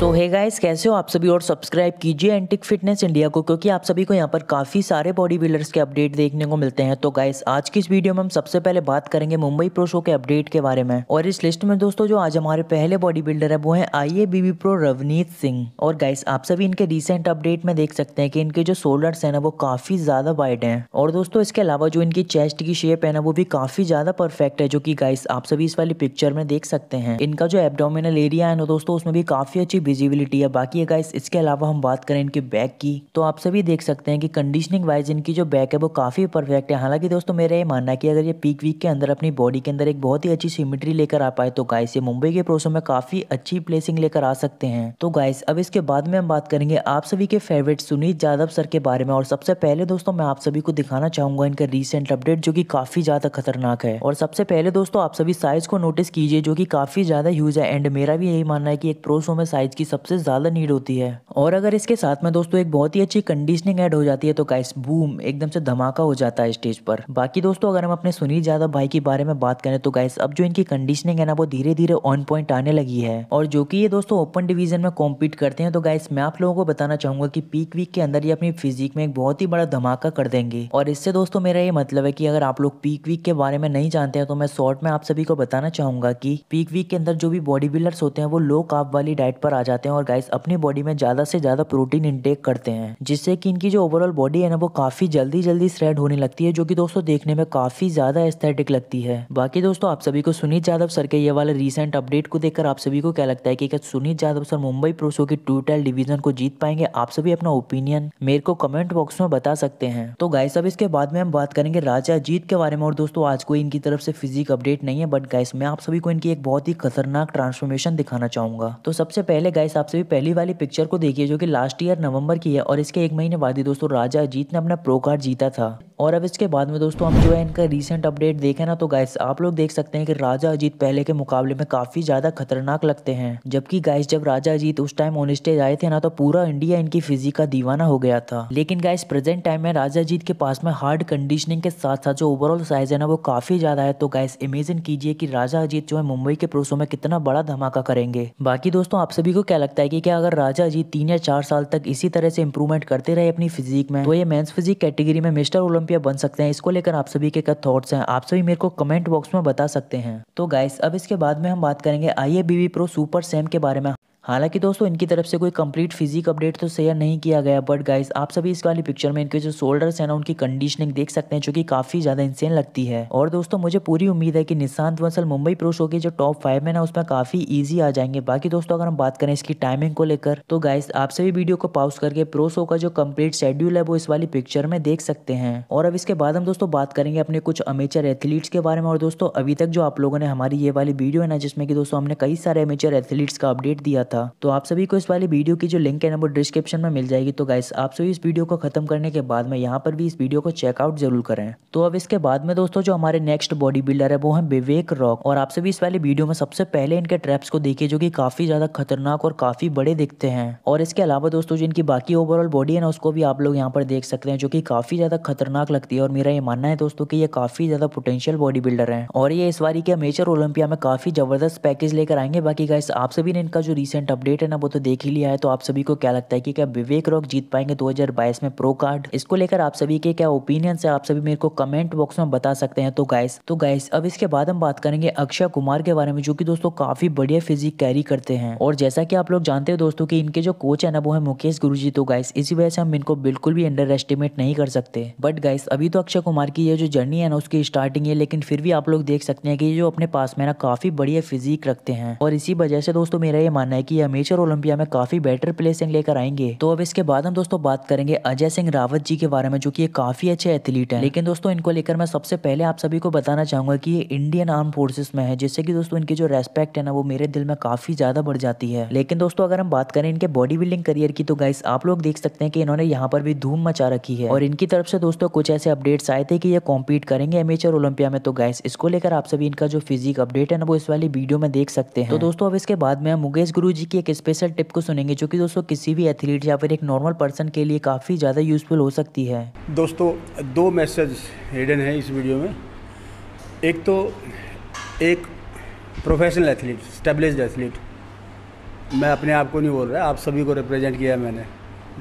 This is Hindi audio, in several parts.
सो है गाइस कैसे हो आप सभी और सब्सक्राइब कीजिए एंटिक फिटनेस इंडिया को क्योंकि आप सभी को यहाँ पर काफ़ी सारे बॉडी बिल्डर्स के अपडेट देखने को मिलते हैं तो गाइस आज की इस वीडियो में हम सबसे पहले बात करेंगे मुंबई प्रो शो के अपडेट के बारे में और इस लिस्ट में दोस्तों जो आज हमारे पहले बॉडी बिल्डर है वो है I A BB pro Ravneet Singh और गाइस आप सभी इनके रिसेंट अपडेट में देख सकते हैं कि इनके जो शोल्डर्स है ना वो काफ़ी ज़्यादा वाइड है और दोस्तों इसके अलावा जो इनकी चेस्ट की शेप है ना वो भी काफ़ी ज़्यादा परफेक्ट है जो की गाइस आप सभी इस वाली पिक्चर में देख सकते हैं इनका जो एबडोमिनल एरिया है ना दोस्तों उसमें भी काफ़ी अच्छी विजिबिलिटी है बाकी है गाइस इसके अलावा हम बात करें इनके बैक की तो आप सभी देख सकते हैं कि कंडीशनिंग वाइज इनकी जो बैक है वो काफ़ी परफेक्ट है हालांकि दोस्तों मेरा ये मानना है कि अगर ये पीक वीक के अंदर अपनी बॉडी के अंदर एक बहुत ही अच्छी सिमिट्री लेकर आ पाए तो गाइस ये मुंबई के प्रोसो में काफ़ी अच्छी प्लेसिंग लेकर आ सकते हैं तो गाइस अब इसके बाद में हम बात करेंगे आप सभी के फेवरेट सुनीत यादव सर के बारे में और सबसे पहले दोस्तों मैं आप सभी को दिखाना चाहूंगा इनका रिसेंट अपडेट जो कि काफ़ी ज़्यादा खतरनाक है और सबसे पहले दोस्तों आप सभी साइज़ को नोटिस कीजिए जो कि काफ़ी ज़्यादा यूज है एंड मेरा भी यही मानना है कि एक प्रोसो में साइज़ इसकी सबसे ज़्यादा नीड होती है और अगर इसके साथ में दोस्तों एक बहुत ही अच्छी कंडीशनिंग ऐड हो जाती है तो गाइस बूम एकदम से धमाका हो जाता है स्टेज पर बाकी दोस्तों अगर हम अपने सुनील यादव भाई के बारे में बात करें तो गाइस अब जो इनकी कंडीशनिंग है ना वो धीरे धीरे ऑन पॉइंट आने लगी है और जो कि ये दोस्तों ओपन डिवीजन में कॉम्पीट करते हैं तो गाइस मैं आप लोगों को बताना चाहूंगा कि पीक वीक के अंदर ये अपनी फिजिक में एक बहुत ही बड़ा धमाका कर देंगे और इससे दोस्तों मेरा ये मतलब है कि अगर आप लोग पीक वीक के बारे में नहीं जानते हैं तो मैं शॉर्ट में आप सभी को बताना चाहूंगा कि पीक वीक के अंदर जो भी बॉडी बिल्डर्स होते हैं वो लो काप वाली डाइट पर आ जाते जाते हैं और गाइस अपनी बॉडी में ज़्यादा से ज़्यादा प्रोटीन इंटेक करते हैं जिससे कि इनकी जो ओवरऑल बॉडी है ना वो काफ़ी जल्दी जल्दी स्ट्रेड होने लगती है जो कि दोस्तों देखने में काफ़ी ज़्यादा एस्थेटिक लगती है बाकी दोस्तों आप सभी को सुनीत यादव सर के ये वाले रिसेंट अपडेट को देखकर आप सभी को क्या लगता है कि क्या सुनीत यादव सर मुंबई प्रोसो की ट्विटर डिविजन को जीत पाएंगे आप सभी अपना ओपिनियन मेरे को कमेंट बॉक्स में बता सकते हैं तो गाइस अब इसके बाद में हम बात करेंगे राजा जीत के बारे में और दोस्तों आज कोई इनकी तरफ से फिजिक अपडेट नहीं है बट गाइस मैं आप सभी को इनकी एक बहुत ही खतरनाक ट्रांसफॉर्मेशन दिखाना चाहूंगा तो सबसे पहले पहले गाइस आपसे भी पहली वाली पिक्चर को देखिए जो कि लास्ट ईयर नवंबर की है और इसके एक महीने बाद ही दोस्तों राजा अजीत ने अपना प्रो कार्ड जीता था और अब इसके बाद में दोस्तों हम जो है इनका रिसेंट अपडेट देखें ना तो गाइस आप लोग देख सकते हैं कि राजा अजीत पहले के मुकाबले में काफी ज्यादा खतरनाक लगते हैं जबकि गाइस जब राजा अजीत उस टाइम ऑन स्टेज आए थे ना तो पूरा इंडिया इनकी फिजिक का दीवाना हो गया था लेकिन गाइस प्रेजेंट टाइम में राजा अजीत के पास में हार्ड कंडीशनिंग के साथ साथ जो ओवरऑल साइज है ना वो काफी ज्यादा है तो गाइस इमेजिन कीजिए की राजा अजीत जो है मुंबई के पुरुषों में कितना बड़ा धमाका करेंगे बाकी दोस्तों आप सभी को क्या लगता है कि क्या अगर राजा जी तीन या चार साल तक इसी तरह से इंप्रूवमेंट करते रहे अपनी फिजिक में तो ये मेंस फिजिक कैटेगरी में मिस्टर ओलंपिया बन सकते हैं इसको लेकर आप सभी के क्या थॉट्स हैं आप सभी मेरे को कमेंट बॉक्स में बता सकते हैं तो गाइस अब इसके बाद में हम बात करेंगे I A pro super same के बारे में हालांकि दोस्तों इनकी तरफ से कोई कंप्लीट फिजिक अपडेट तो शेयर नहीं किया गया बट गाइस आप सभी इस वाली पिक्चर में इनके जो शोल्डर्स हैं ना उनकी कंडीशनिंग देख सकते हैं जो कि काफी ज्यादा इंसेन लगती है और दोस्तों मुझे पूरी उम्मीद है कि निशांत वंसल मुंबई प्रो शो के जो टॉप फाइव है ना उसमें काफी ईजी आ जाएंगे बाकी दोस्तों अगर हम बात करें इसकी टाइमिंग को लेकर तो गाइस आप सभी वीडियो को पॉज करके प्रो शो का जो कम्प्लीट शेड्यूल है वो इस वाली पिक्चर में देख सकते हैं और अब इसके बाद हम दोस्तों बात करेंगे अपने कुछ अमेचर एथलीट्स के बारे में और दोस्तों अभी तक जो आप लोगों ने हमारी ये वाली वीडियो है ना जिसमें कि दोस्तों हमने कई सारे अमेचर एथलीट्स का अपडेट दिया था तो आप सभी को इस वाली वीडियो की जो लिंक है ना वो डिस्क्रिप्शन में मिल जाएगी तो गाइस आप सभी इस वीडियो को खत्म करने के बाद में यहाँ पर भी इस वीडियो को चेकआउट जरूर करें तो अब इसके बाद में दोस्तों जो हमारे नेक्स्ट बॉडी बिल्डर है वो है विवेक रॉक और आप सभी इस वाले वीडियो में सबसे पहले इनके ट्रैप्स को देखिए जो की काफी ज्यादा खतरनाक और काफी बड़े दिखते हैं और इसके अलावा दोस्तों जो इनकी बाकी ओवरऑल बॉडी है ना उसको भी आप लोग यहाँ पर देख सकते हैं जो की काफी ज्यादा खतरनाक लगती है और मेरा ये मानना है दोस्तों की ये काफी ज्यादा पोटेंशियल बॉडी बिल्डर है और ये इस बारी के मेजर ओलंपिया में काफी जबरदस्त पैकेज लेकर आएंगे बाकी गाइस आप सभी ने इनका जो रिसेंट रिसेंट अपडेट है ना वो तो देख ही लिया है तो आप सभी को क्या लगता है कि क्या विवेक रॉक जीत पाएंगे 2022 में प्रो कार्ड इसको लेकर आप सभी के क्या ओपिनियन है आप सभी मेरे को कमेंट बॉक्स में बता सकते हैं तो गाइस तो गाइस अब इसके बाद हम बात करेंगे अक्षय कुमार के बारे में जो की दोस्तों काफी बढ़िया फिजिक कैरी करते हैं और जैसा की आप लोग जानते हो दोस्तों की इनके जो कोच है ना वो है मुकेश गुरु तो गाइस इसी वजह से हम इनको बिल्कुल भी अंडर एस्टिमेट नहीं कर सकते बट गाइस अभी तो अक्षय कुमार की ये जो जर्नी है ना उसकी स्टार्टिंग है लेकिन फिर भी आप लोग देख सकते हैं कि ये जो अपने पास में ना काफी बढ़िया फिजिक रखते हैं और इसी वजह से दोस्तों मेरा ये मानना है कि अमेचर ओलंपिया में काफ़ी बेटर प्लेसिंग लेकर आएंगे तो अब इसके बाद हम दोस्तों बात करेंगे अजय सिंह रावत जी के बारे में जो कि काफ़ी अच्छे एथलीट हैं लेकिन दोस्तों इनको लेकर मैं सबसे पहले आप सभी को बताना चाहूंगा की ये इंडियन आर्म फोर्सेस में है जिससे की दोस्तों इनकी जो रेस्पेक्ट है ना वो मेरे दिल में काफ़ी ज़्यादा बढ़ जाती है लेकिन दोस्तों अगर हम बात करें इनके बॉडी बिल्डिंग करियर की तो गाइस आप लोग देख सकते हैं कि इन्होंने यहाँ पर भी धूम मचा रखी है और इनकी तरफ से दोस्तों कुछ ऐसे अपडेट्स आए थे कि ये कॉम्पीट करेंगे एमेचर ओलंपिया में तो गाइस इसको लेकर आप सभी इनका जो फिजिक अपडेट है ना वो इस वाली वीडियो में देख सकते हैं तो दोस्तों अब इसके बाद में मुकेश गुरु जी की एक स्पेशल टिप को सुनेंगे जो कि दोस्तों किसी भी एथलीट या फिर एक नॉर्मल पर्सन के लिए काफ़ी ज़्यादा यूजफुल हो सकती है दोस्तों दो मैसेज हिडन है इस वीडियो में एक तो एक प्रोफेशनल एथलीट स्टेब्लिश एथलीट मैं अपने आप को नहीं बोल रहा आप सभी को रिप्रेजेंट किया है मैंने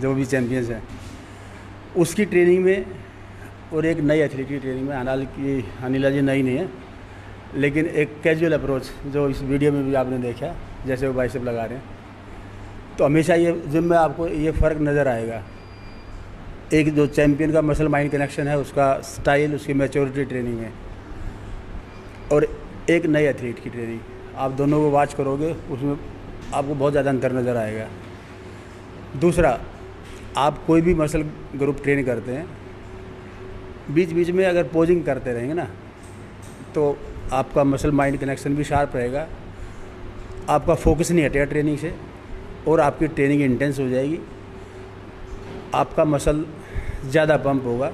जो भी चैम्पियंस हैं उसकी ट्रेनिंग में और एक नई एथलीट की ट्रेनिंग में की अनिला जी नई नहीं है लेकिन एक कैजुअल अप्रोच जो इस वीडियो में भी आपने देखा जैसे वो बाइसेप लगा रहे हैं तो हमेशा ये जिम में आपको ये फ़र्क नज़र आएगा एक जो चैम्पियन का मसल माइंड कनेक्शन है उसका स्टाइल उसकी मेचोरिटी ट्रेनिंग है और एक नए एथलीट की ट्रेनिंग आप दोनों को वॉच करोगे उसमें आपको बहुत ज़्यादा अंतर नज़र आएगा दूसरा आप कोई भी मसल ग्रुप ट्रेन करते हैं बीच बीच में अगर पोजिंग करते रहेंगे ना तो आपका मसल माइंड कनेक्शन भी शार्प रहेगा आपका फोकस नहीं हटेगा ट्रेनिंग से और आपकी ट्रेनिंग इंटेंस हो जाएगी आपका मसल ज़्यादा पंप होगा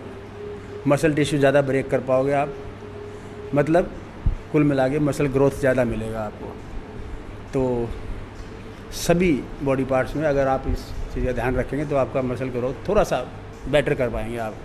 मसल टिश्यू ज़्यादा ब्रेक कर पाओगे आप मतलब कुल मिला के मसल ग्रोथ ज़्यादा मिलेगा आपको तो सभी बॉडी पार्ट्स में अगर आप इस चीज़ का ध्यान रखेंगे तो आपका मसल ग्रोथ थोड़ा सा बेटर कर पाएंगे आप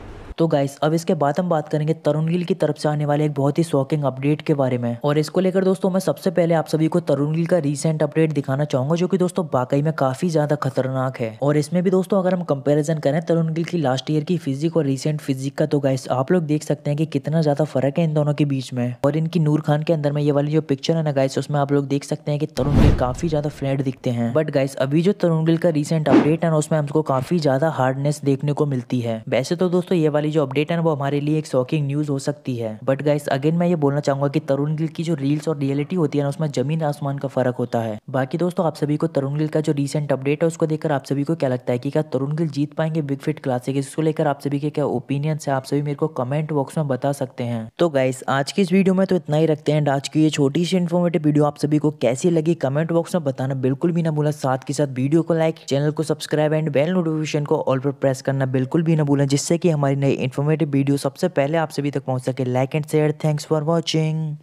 तो गाइस अब इसके बाद हम बात करेंगे तरुण गिल की तरफ से आने वाले एक बहुत ही शॉकिंग अपडेट के बारे में और इसको लेकर दोस्तों मैं सबसे पहले आप सभी को तरुण गिल का रिसेंट अपडेट दिखाना चाहूंगा जो कि दोस्तों वाकई में काफी ज्यादा खतरनाक है और इसमें भी दोस्तों अगर हम कंपेरिजन करें तरुण गिल की लास्ट ईयर की फिजिक और रिसेंट फिजिक का तो गाइस आप लोग देख सकते हैं कि कितना ज्यादा फर्क है इन दोनों के बीच में और इनकी नूर खान के अंदर में ये वाली जो पिक्चर है ना गाइस उसमें आप लोग देख सकते हैं कि तरुण गिल काफी ज्यादा फ्लैट दिखते हैं बट गाइस अभी जो तरुण गिल का रिसेंट अपडेट है ना उसमें हमको काफी ज्यादा हार्डनेस देखने को मिलती है वैसे तो दोस्तों ये वाली वाली जो अपडेट है ना वो हमारे लिए एक शॉकिंग न्यूज़ हो सकती है बट गाइस अगेन मैं ये बोलना चाहूंगा कि तरुण गिल की जो रील्स और रियलिटी होती है ना उसमें जमीन आसमान का फर्क होता है बाकी दोस्तों आप सभी को तरुण गिल का जो रिसेंट अपडेट है उसको देखकर आप सभी को क्या लगता है कि क्या तरुण गिल जीत पाएंगे बिग फिट क्लासिक इसको लेकर आप सभी के क्या ओपिनियन है आप सभी मेरे को कमेंट बॉक्स में बता सकते हैं तो गाइस आज की इस वीडियो में तो इतना ही रखते हैं आज की ये छोटी सी इन्फॉर्मेटिव वीडियो आप सभी को कैसी लगी कमेंट बॉक्स में बताना बिल्कुल भी ना भूला साथ के साथ वीडियो को लाइक चैनल को सब्सक्राइब एंड बेल नोटिफिकेशन को ऑल पर प्रेस करना बिल्कुल भी ना भूलें जिससे कि हमारी नई इन्फॉर्मेटिव वीडियो सबसे पहले आप सभी तक पहुंच सके like and share thanks for watching